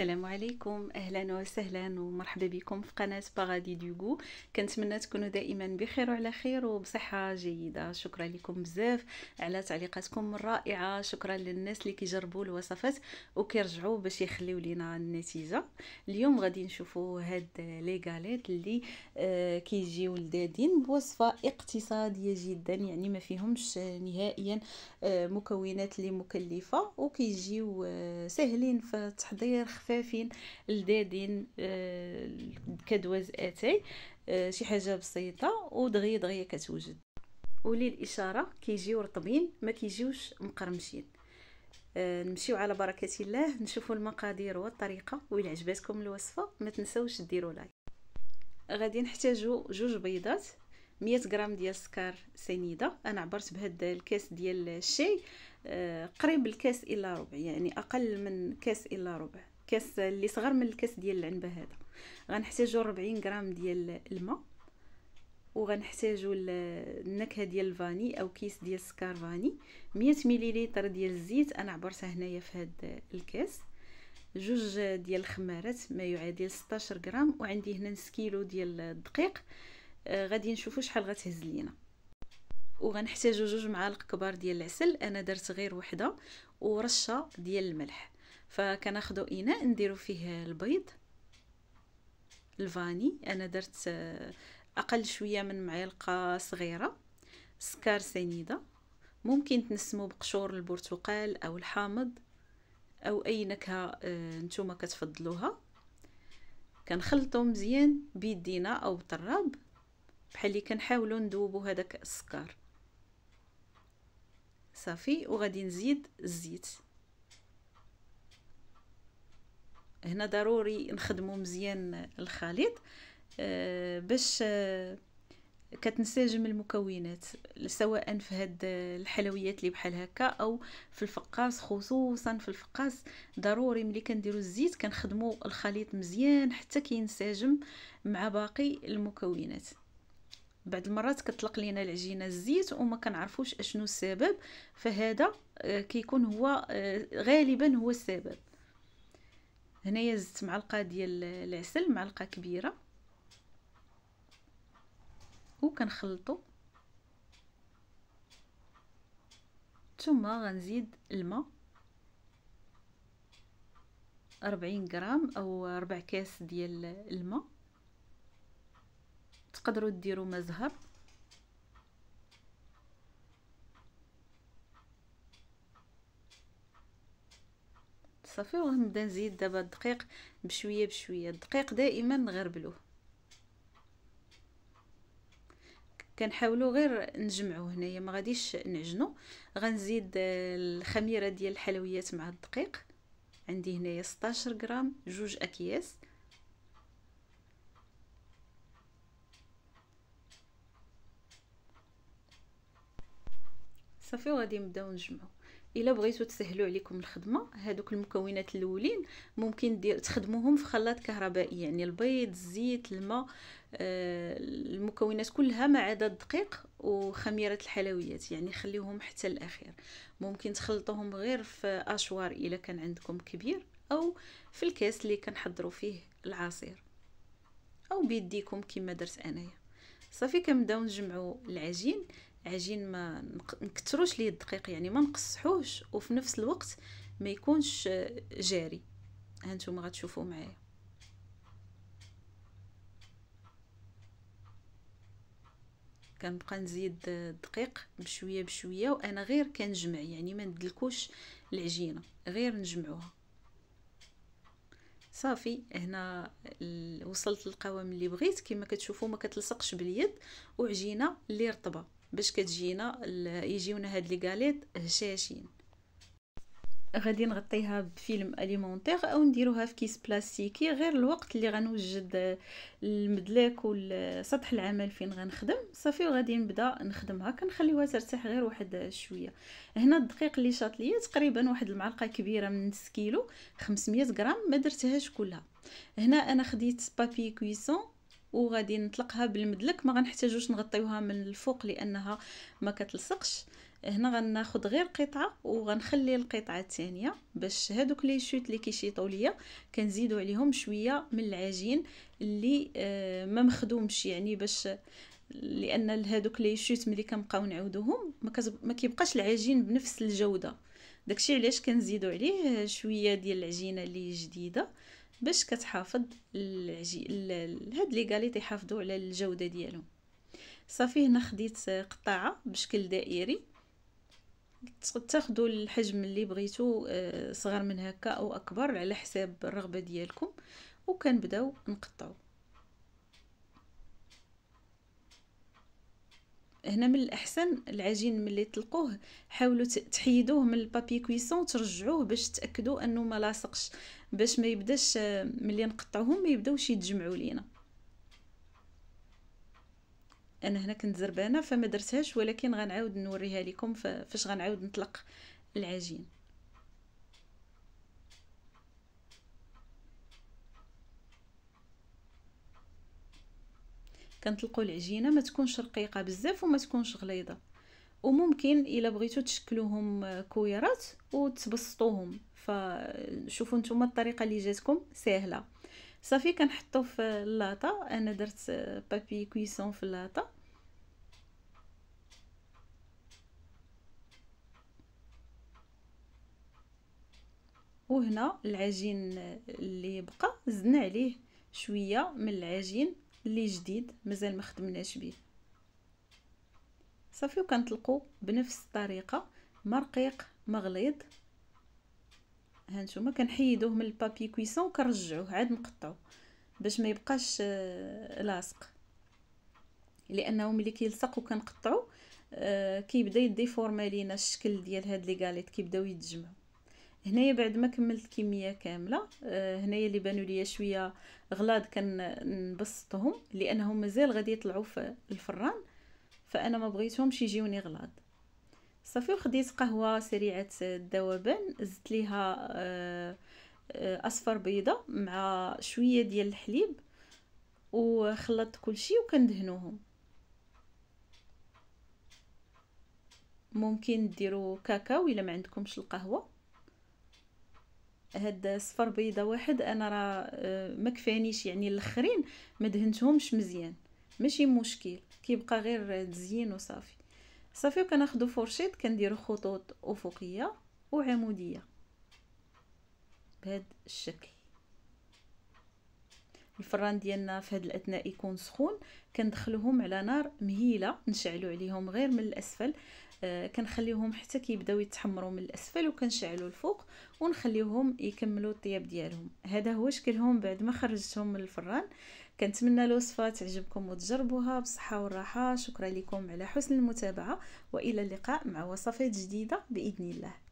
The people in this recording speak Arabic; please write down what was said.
السلام عليكم اهلا وسهلا ومرحبا بكم في قناه باغادي دوغو كنتمنى تكونوا دائما بخير وعلى خير وبصحه جيده شكرا لكم بزاف على تعليقاتكم الرائعه شكرا للناس اللي كيجربوا الوصفات وكيرجعوا باش يخليو لينا النتيجه اليوم غادي نشوفوا هاد لي غاليت اللي آه، كيجيو لذادين بوصفه اقتصاديه جدا يعني ما فيهمش نهائيا آه، مكونات اللي مكلفه وكيجيو آه، سهلين في التحضير خفافين لذاذين آه، كدواز اتاي آه، شي حاجه بسيطه ودغيا دغيا كتوجد ولي الاشاره كيجيو رطبين ما كيجيوش مقرمشين آه، نمشيو على بركه الله نشوفوا المقادير والطريقه وإلا عجبتكم الوصفه ما تنساوش ديروا لايك غادي نحتاجو جوج بيضات 100 غرام ديال السكر سنيده انا عبرت بهذا الكاس ديال الشاي قريب الكاس الا ربع يعني اقل من كاس الا ربع كاس اللي صغر من الكاس ديال العنبه هذا غنحتاجو 40 غرام ديال الماء وغنحتاجو النكهه ديال الفاني او كيس ديال السكر فاني 100 مليلتر ديال الزيت انا عبرتها هنايا في هاد الكاس جوج ديال الخمارات ما يعادل 16 غرام وعندي هنا نص كيلو ديال الدقيق آه، غادي نشوفوا شحال غتهز لينا وغنحتاجو جوج معالق كبار ديال العسل انا درت غير وحده ورشه ديال الملح فكناخدو اناء نديرو فيه البيض الفاني انا درت آه، اقل شويه من معلقه صغيره سكر سنيده ممكن تنسمو بقشور البرتقال او الحامض او اي نكهه آه، نتوما كتفضلوها كنخلطو مزيان بيدينا او بالطراب بحال اللي كنحاولوا ندوبو هذاك السكر صافي وغادي نزيد الزيت هنا ضروري نخدمو مزيان الخليط آه، باش آه، كتنسجم المكونات سواء في هاد الحلويات اللي بحال هكا او في الفقاس خصوصا في الفقاس ضروري ملي كنديرو الزيت كنخدمو الخليط مزيان حتى كينسجم مع باقي المكونات بعد المرات كتطلق لينا العجينه الزيت وما كنعرفوش اشنو السبب فهذا آه، كيكون هو غالبا هو السبب هنايا زدت معلقه ديال العسل معلقه كبيره وكنخلطو ثم غنزيد الماء 40 غرام او ربع كاس ديال الماء تقدروا ديروا زهر صافي وغنبدا نزيد دابا الدقيق بشويه بشويه الدقيق دائما نغربلوه كنحاولوا غير نجمعوه هنايا ما غاديش نعجنو غنزيد الخميره ديال الحلويات مع الدقيق عندي هنايا 16 غرام جوج اكياس صافي وغادي نبداو نجمعو الا بغيتو تسهلوا عليكم الخدمه هادوك المكونات الاولين ممكن دير تخدموهم في خلاط كهربائي يعني البيض الزيت الماء آه المكونات كلها ما عدا الدقيق وخميره الحلويات يعني خليهم حتى الاخير ممكن تخلطوهم غير في اشوار الا كان عندكم كبير او في الكاس اللي كنحضروا فيه العصير او بيديكم كما درت انايا صافي كنبداو نجمعوا العجين عجين ما نكتروش ليه الدقيق يعني ما نقصحوش وفي نفس الوقت ما يكونش جاري هانتوما غتشوفو معايا كنبقى نزيد الدقيق بشويه بشويه وانا غير كنجمع يعني ما ندلكوش العجينه غير نجمعوها صافي هنا وصلت للقوام اللي بغيت كما كتشوفوا ما كتلصقش باليد وعجينه اللي رطبه باش كتجينا يجيونا هاد لي غاليط هشاشين غادي نغطيها بفيلم اليمونتيغ او نديروها في كيس بلاستيكي غير الوقت اللي غنوجد المدلاك والسطح العمل فين غنخدم صافي وغادي نبدا نخدمها كنخليوها ترتاح غير واحد شويه هنا الدقيق اللي شاط ليا تقريبا واحد المعلقه كبيره من نص كيلو 500 غرام ما درتهاش كلها هنا انا خديت بابي كويسون وغادي نطلقها بالمدلك ما غنحتاجوش نغطيوها من الفوق لانها ما كتلصقش هنا غناخد غير قطعه وغنخلي القطعه الثانيه باش هادوك لي شوت اللي كيشيطوا ليا كنزيدوا عليهم شويه من العجين اللي آه ما مخدومش يعني باش لان هادوك لي شوت ملي كنبقاو نعاودوهم ما, ما كيبقاش العجين بنفس الجوده داكشي علاش كنزيدوا عليه آه، شويه ديال العجينه اللي جديده باش كتحافظ هاد لي كالي يحافظوا على الجوده ديالهم صافي هنا خديت قطاعه بشكل دائري تاخذوا الحجم اللي بغيتو آه، صغر من هكا او اكبر على حساب الرغبه ديالكم وكنبداو نقطعو هنا من الاحسن العجين ملي تلقوه حاولوا تحيدوه من البابي كويسون ترجعوه باش تاكدوا انه ما لاصقش باش ما يبداش ملي نقطعوهم ما يبداوش يتجمعوا لينا انا هنا كنت زربانه فما درتهاش ولكن غنعاود نوريها لكم فاش غنعاود نطلق العجين كنطلقوا العجينه ما تكونش رقيقه بزاف وما تكونش غليظه وممكن الا بغيتو تشكلوهم كويرات وتبسطوهم فشوفوا نتوما الطريقه اللي جاتكم سهله صافي كنحطو في اللاطه انا درت بابي كويسون في اللاطه وهنا العجين اللي بقى زدنا عليه شويه من العجين اللي جديد مازال ما خدمناش به صافي وكنطلقوا بنفس الطريقه مرقيق مغليظ هانتوما كنحيدوه من البابي كويسون وكنرجعوه عاد نقطعو باش ما يبقاش آه، لاصق لانه ملي كيلصق وكنقطعو آه، كيبدا يديفورما لينا الشكل ديال هاد لي غاليت كيبداو يتجمعوا هنايا بعد ما كملت الكميه كامله آه، هنايا اللي بانوا ليا شويه غلاض كنبسطهم لانهم مازال غادي يطلعوا في الفران فانا ما بغيتهمش يجيوني غلاض صافي وخديت قهوه سريعه الذوبان زدت ليها آه، آه، اصفر بيضه مع شويه ديال الحليب وخلطت كلشي وكندهنوهم ممكن ديروا كاكاو الا ما عندكمش القهوه هاد صفر بيضه واحد انا راه آه، مكفانيش يعني الاخرين ما دهنتهمش مزيان ماشي مشكل كيبقى غير تزيين وصافي صافي وكناخذوا فرشيط كنديرو خطوط افقيه وعموديه بهاد الشكل الفران ديالنا في هذا الاثناء يكون سخون كندخلوهم على نار مهيله نشعلوا عليهم غير من الاسفل آه كنخليوهم حتى كيبداو يتحمروا من الاسفل وكنشعلوا الفوق ونخليوهم يكملوا الطياب ديالهم هذا هو شكلهم بعد ما خرجتهم من الفران كنتمنى الوصفه تعجبكم وتجربوها بالصحه والراحه شكرا لكم على حسن المتابعه والى اللقاء مع وصفات جديده باذن الله